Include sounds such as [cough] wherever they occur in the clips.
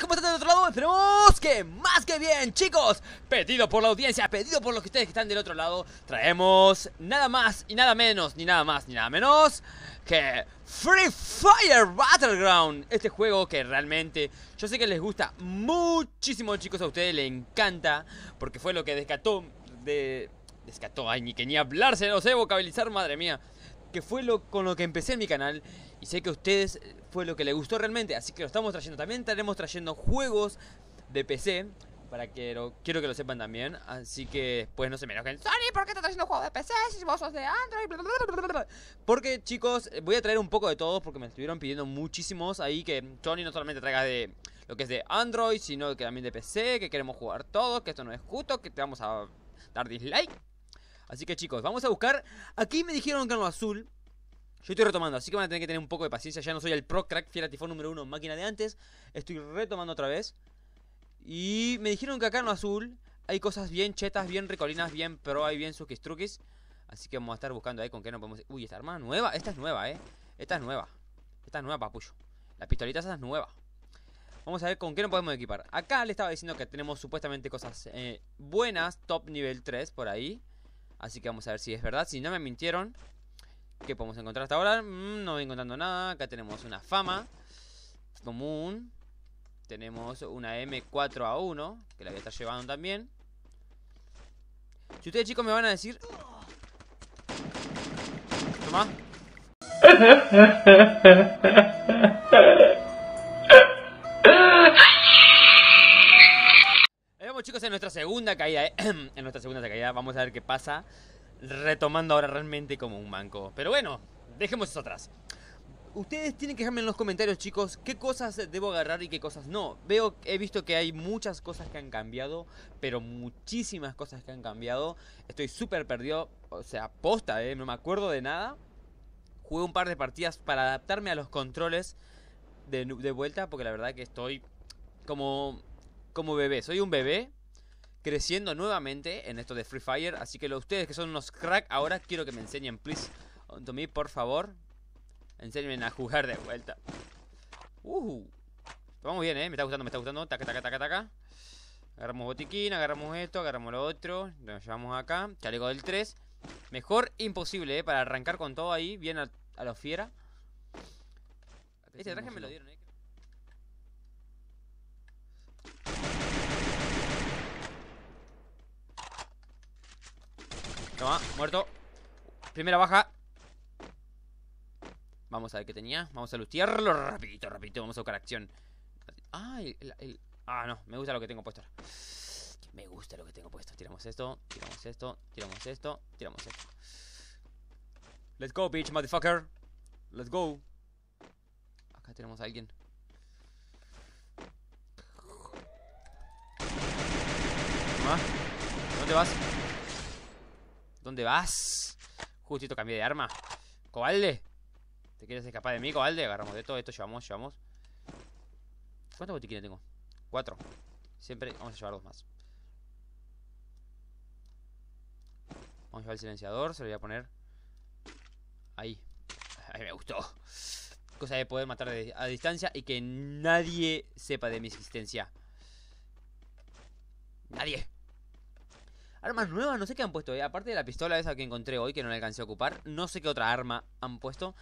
¿cómo están del otro lado? Esperemos que más que bien, chicos Pedido por la audiencia, pedido por los que ustedes que están del otro lado Traemos nada más y nada menos, ni nada más ni nada menos Que Free Fire Battleground Este juego que realmente yo sé que les gusta muchísimo, chicos A ustedes les encanta Porque fue lo que descató de... Descató, ay, ni que ni hablarse, no sé vocabilizar, madre mía que fue lo, con lo que empecé en mi canal y sé que a ustedes fue lo que les gustó realmente, así que lo estamos trayendo. También estaremos trayendo juegos de PC, para que lo, quiero que lo sepan también, así que Pues no se me enojen. Sony, ¿por qué estás trayendo juegos de PC si vos sos de Android? Porque chicos, eh, voy a traer un poco de todos porque me estuvieron pidiendo muchísimos ahí que Sony no solamente traiga de lo que es de Android, sino que también de PC, que queremos jugar todos, que esto no es justo, que te vamos a dar dislike. Así que chicos, vamos a buscar. Aquí me dijeron que lo Azul. Yo estoy retomando, así que van a tener que tener un poco de paciencia. Ya no soy el pro crack fiel tifón número uno máquina de antes. Estoy retomando otra vez. Y me dijeron que acá en azul hay cosas bien chetas, bien recolinas, bien pro, hay bien sus truquis. Así que vamos a estar buscando ahí con qué no podemos... Uy, esta arma nueva. Esta es nueva, eh. Esta es nueva. Esta es nueva, papucho. La pistolita esa es nueva. Vamos a ver con qué no podemos equipar. Acá le estaba diciendo que tenemos supuestamente cosas eh, buenas, top nivel 3 por ahí. Así que vamos a ver si es verdad. Si no me mintieron. ¿Qué podemos encontrar hasta ahora? Mm, no voy encontrando nada. Acá tenemos una fama. Común. Tenemos una M4A1. Que la voy a estar llevando también. Si ustedes chicos me van a decir... Toma. [laughs] en nuestra segunda caída. Eh, [clears throat] en nuestra segunda caída vamos a ver qué pasa. Retomando ahora realmente como un manco. Pero bueno, dejemos eso atrás. Ustedes tienen que dejarme en los comentarios, chicos, qué cosas debo agarrar y qué cosas no. Veo, he visto que hay muchas cosas que han cambiado, pero muchísimas cosas que han cambiado. Estoy súper perdido, o sea, posta, eh, no me acuerdo de nada. Jugué un par de partidas para adaptarme a los controles de, de vuelta, porque la verdad que estoy como, como bebé. Soy un bebé creciendo nuevamente en esto de Free Fire. Así que lo, ustedes que son unos crack ahora, quiero que me enseñen, please, to me, por favor. Enséñenme a jugar de vuelta. Uh, vamos bien, eh. Me está gustando, me está gustando. Taca, taca, taca, taca. Agarramos botiquín, agarramos esto, agarramos lo otro. Nos llevamos acá. Chaleco del 3. Mejor imposible, eh. Para arrancar con todo ahí. Bien a, la fiera. Este traje me lo dieron, eh. Toma, muerto Primera baja Vamos a ver qué tenía Vamos a lutearlo rapidito, rapidito Vamos a buscar acción Ah, el, ah no, me gusta lo que tengo puesto Me gusta lo que tengo puesto Tiramos esto, tiramos esto, tiramos esto Tiramos esto Let's go, bitch, motherfucker Let's go Acá tenemos a alguien ¿Dónde vas? ¿Dónde vas? Justito cambié de arma. ¿Cobalde? ¿Te quieres escapar de mí, cobalde? Agarramos de todo esto, llevamos, llevamos. ¿Cuántos botiquines tengo? Cuatro. Siempre vamos a llevar dos más. Vamos a llevar el silenciador, se lo voy a poner Ahí [laughs] Ahí me gustó Cosa de poder matar a distancia y que nadie sepa de mi existencia Nadie Armas nuevas, no sé qué han puesto. Eh. Aparte de la pistola esa que encontré hoy, que no la alcancé a ocupar, no sé qué otra arma han puesto.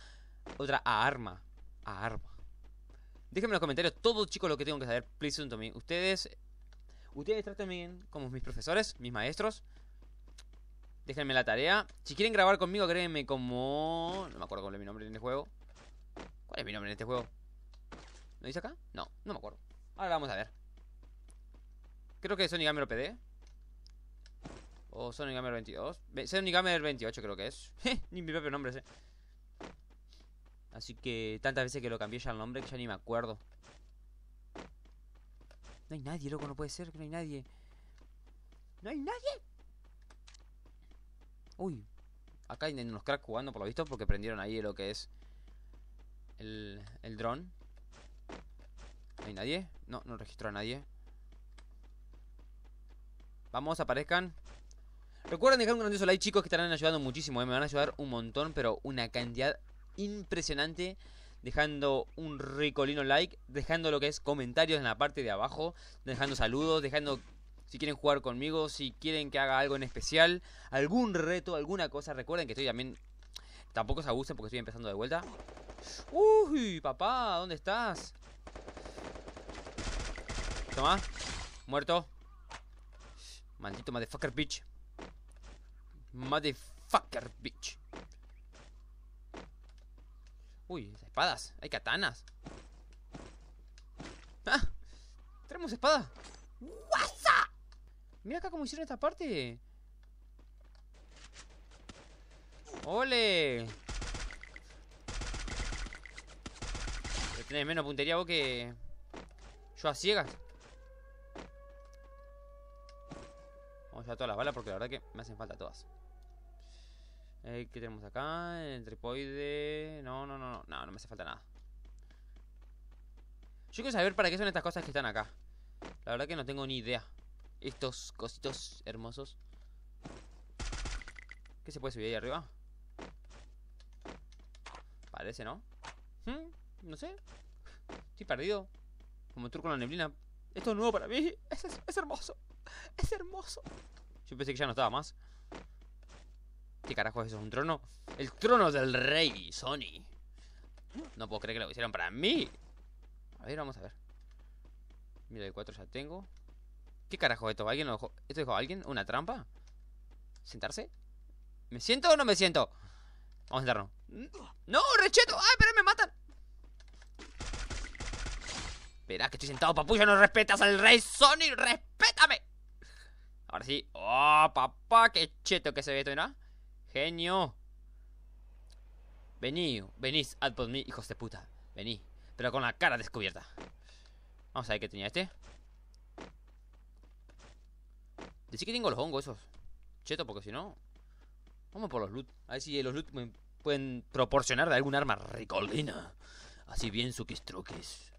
Otra arma. arma. Déjenme en los comentarios todo, chicos, lo que tengo que saber. Please to me. Ustedes. Ustedes traten bien como mis profesores, mis maestros. Déjenme la tarea. Si quieren grabar conmigo, créenme como. No me acuerdo cuál es mi nombre en el este juego. ¿Cuál es mi nombre en este juego? ¿Lo dice acá? No, no me acuerdo. Ahora vamos a ver. Creo que Sonic me lo o Sonic Gamer 22. Sonic Gamer 28 creo que es. [laughs] ni mi propio nombre sé. Así que tantas veces que lo cambié ya el nombre que ya ni me acuerdo. No hay nadie, loco, no puede ser que no hay nadie. ¿No hay nadie? Uy. Acá hay unos cracks jugando por lo visto porque prendieron ahí lo que es el, el dron. ¿No hay nadie? No, no registró a nadie. Vamos, aparezcan. Recuerden dejar un grandioso like, chicos, que estarán ayudando muchísimo. Eh. Me van a ayudar un montón, pero una cantidad impresionante. Dejando un ricolino like, dejando lo que es comentarios en la parte de abajo, dejando saludos, dejando si quieren jugar conmigo, si quieren que haga algo en especial, algún reto, alguna cosa. Recuerden que estoy también. Tampoco se abusen porque estoy empezando de vuelta. Uy, papá, ¿dónde estás? Toma, muerto. Maldito motherfucker bitch. Motherfucker, bitch. Uy, espadas. Hay katanas. ¡Ah! Tenemos espada. Mira acá cómo hicieron esta parte. ¡Ole! Tienes menos puntería vos que... Yo a ciegas A todas las balas porque la verdad que me hacen falta todas. Eh, ¿Qué tenemos acá? El tripoide... No, no, no, no, no, no me hace falta nada. Yo quiero saber para qué son estas cosas que están acá. La verdad que no tengo ni idea. Estos cositos hermosos. ¿Qué se puede subir ahí arriba? Parece, ¿no? Hmm, no sé. Estoy perdido. Como truco con la neblina. Esto es nuevo para mí. [laughs] es hermoso. [laughs] Es hermoso. Yo pensé que ya no estaba más. ¿Qué carajo es eso? ¿Un trono? El trono del rey, Sony. No puedo creer que lo hicieron para mí. A ver, vamos a ver. Mira, el 4 ya tengo. ¿Qué carajo es esto? ¿Alguien lo dejó? ¿Esto dejó alguien? ¿Una trampa? ¿Sentarse? ¿Me siento o no me siento? Vamos a sentarnos. ¡No, recheto! ¡Ay, ¡Ah, pero me matan! Verás que estoy sentado, ya No respetas al rey Sony. ¡Respétame! Ahora sí. ¡Oh, papá! ¡Qué cheto que se ve esto, ¿verdad? ¡Genio! Vení, venís, ad por mí, hijos de puta. Vení, pero con la cara descubierta. Vamos a ver qué tenía este. Decí que tengo los hongos esos. Cheto, porque si no. Vamos por los loot. A ver si los loot me pueden proporcionar de algún arma ricolina. Así bien suquistruques.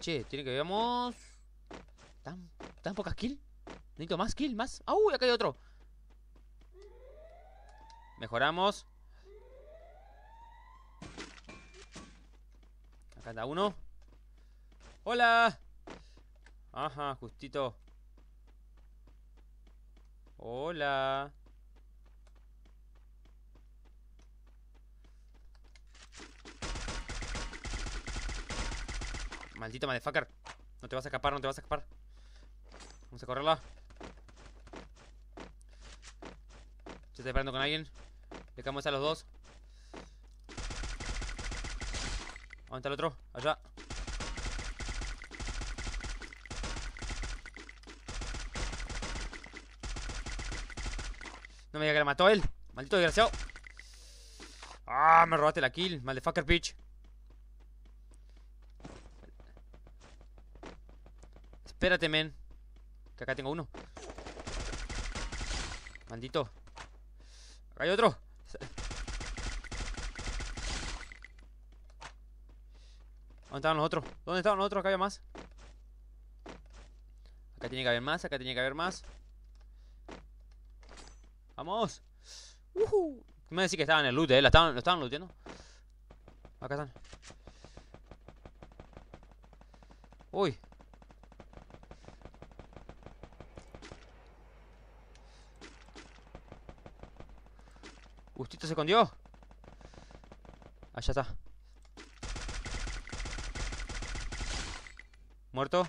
Che, tiene que veamos. Tan, pocas kill Necesito más kill más. ¡Ah, Acá hay otro. Mejoramos. Acá está uno. ¡Hola! Ajá, justito. Hola. Maldito motherfucker. No te vas a escapar, no te vas a escapar. Vamos a correrla. Se está disparando con alguien. Le camos a los dos. ¿Dónde el otro? Allá. No me diga que la mató él. Maldito desgraciado. Ah, me robaste la kill. Motherfucker, bitch. Espérate, men. Que acá tengo uno Maldito Acá hay otro ¿Dónde estaban los otros? ¿Dónde estaban los otros? Acá había más Acá tiene que haber más, acá tiene que haber más ¡Vamos! Me decís que estaban en el loot, eh, lo estaban looteando Acá están Uy Gustito se escondió. Allá está. Muerto.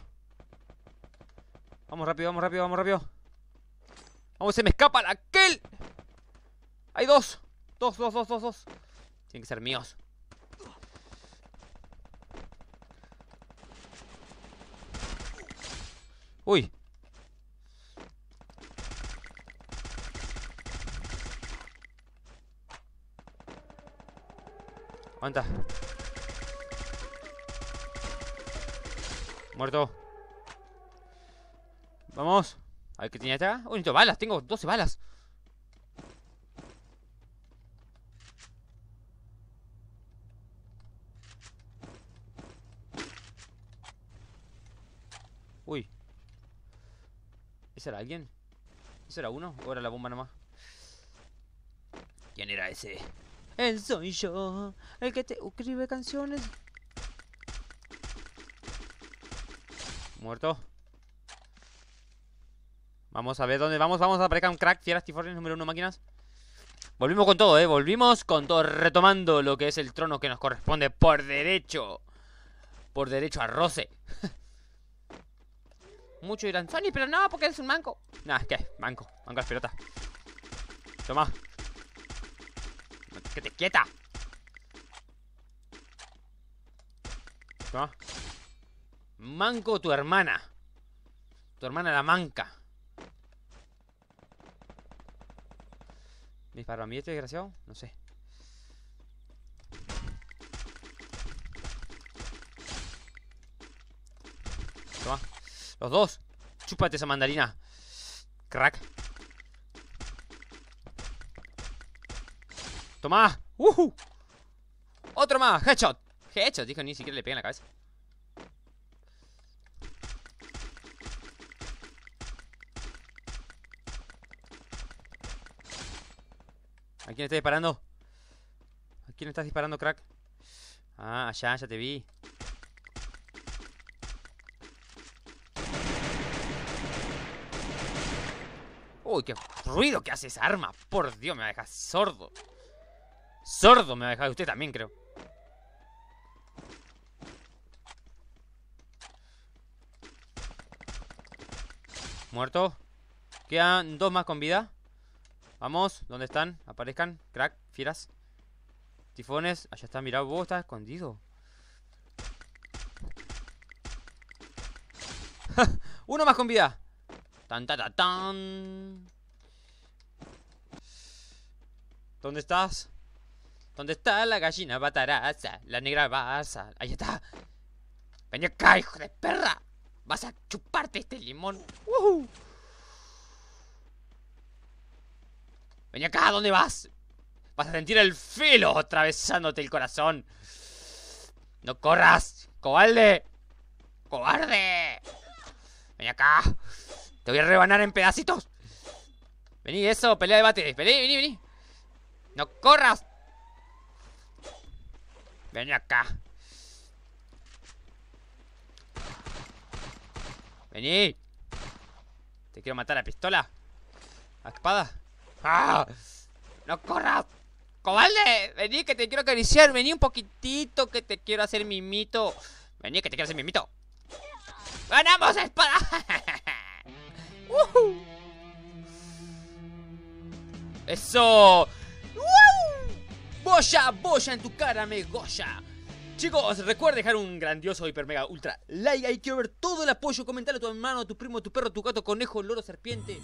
Vamos rápido, vamos rápido, vamos rápido. Vamos, ¡Oh, se me escapa la kill. Hay dos. Dos, dos, dos, dos, dos. Tienen que ser míos. Uy. Aguanta. Muerto. Vamos. A ver qué tenía acá. Uy, balas. Tengo 12 balas. Uy. ¿Ese era alguien? ¿Ese era uno? ¿O era la bomba nomás? ¿Quién era ese? Él soy yo, el que te escribe canciones. Muerto. Vamos a ver dónde vamos. Vamos a un Crack, Fieras Tifornes número uno máquinas. Volvimos con todo, ¿eh? Volvimos con todo, retomando lo que es el trono que nos corresponde por derecho. Por derecho a roce. [laughs] Mucho irán Sony, pero no, porque es un manco. Nah, es que, manco, a las pelotas. Toma, que te quieta. Manco tu hermana. Tu hermana la manca. ¿Me disparó a desgraciado? No sé. Toma. Los dos. Chúpate esa mandarina. Crack. Toma uh Otro más, headshot Headshot, dijo, ni siquiera le pega en la cabeza ¿A quién está disparando? ¿A quién estás disparando, crack? Ah, allá, ya te vi Uy, qué ruido que hace esa arma Por Dios, me va a dejar sordo Sordo me va a Usted también, creo. Muerto. Quedan dos más con vida. Vamos, ¿dónde están? Aparezcan, crack, fieras Tifones, allá está, mira, vos estás escondido [laughs] Uno más con vida Tan, tan, tan, tan ¿Dónde estás? ¿Dónde está la gallina bataraza? La negra baza. Ahí está. Ven acá, hijo de perra. Vas a chuparte este limón. Venía acá, ¿dónde vas? Vas a sentir el filo atravesándote el corazón. No corras, cobarde. Cobarde. Ven acá. Te voy a rebanar en pedacitos. Vení, eso, pelea de bate. Vení, vení, vení. No corras. Ven acá. Vení. Te quiero matar a pistola. A espada. ¡Ah! ¡No corras! ¡Cobalde! Vení que te quiero acariciar. Vení un poquitito que te quiero hacer mimito. Vení que te quiero hacer mimito. ¡Ganamos espada! [laughs] ¡Eso! Goya, Boya en tu cara me Goya. Chicos, recuerda dejar un grandioso hiper mega ultra like. Hay que ver todo el apoyo. Comentarle a tu hermano, a tu primo, a tu perro, a tu gato, conejo, loro, serpiente.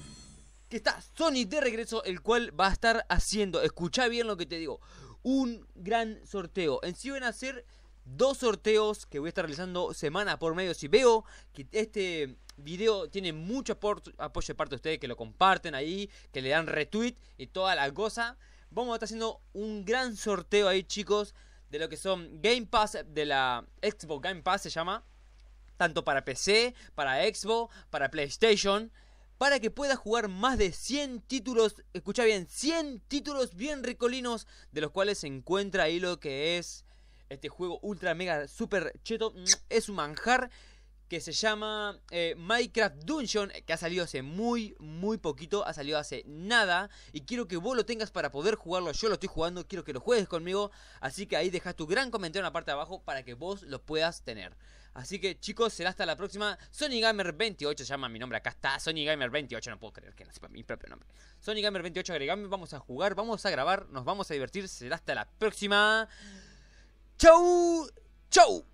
Que está Sony de regreso, el cual va a estar haciendo, escucha bien lo que te digo, un gran sorteo. En sí van a ser dos sorteos que voy a estar realizando semana por medio. Si veo que este video tiene mucho apoyo de parte de ustedes, que lo comparten ahí, que le dan retweet y toda la goza. Vamos a estar haciendo un gran sorteo ahí, chicos, de lo que son Game Pass, de la Xbox Game Pass se llama. Tanto para PC, para Xbox, para PlayStation. Para que puedas jugar más de 100 títulos, escucha bien, 100 títulos bien ricolinos, de los cuales se encuentra ahí lo que es este juego ultra mega super cheto. Es un manjar que se llama eh, Minecraft Dungeon, que ha salido hace muy, muy poquito, ha salido hace nada, y quiero que vos lo tengas para poder jugarlo, yo lo estoy jugando, quiero que lo juegues conmigo, así que ahí deja tu gran comentario en la parte de abajo para que vos lo puedas tener. Así que chicos, será hasta la próxima. Gamer 28 se llama mi nombre. Acá está Gamer 28 No puedo creer que no sepa mi propio nombre. Gamer 28 agregame. Vamos a jugar, vamos a grabar, nos vamos a divertir. Será hasta la próxima. Chau, chau.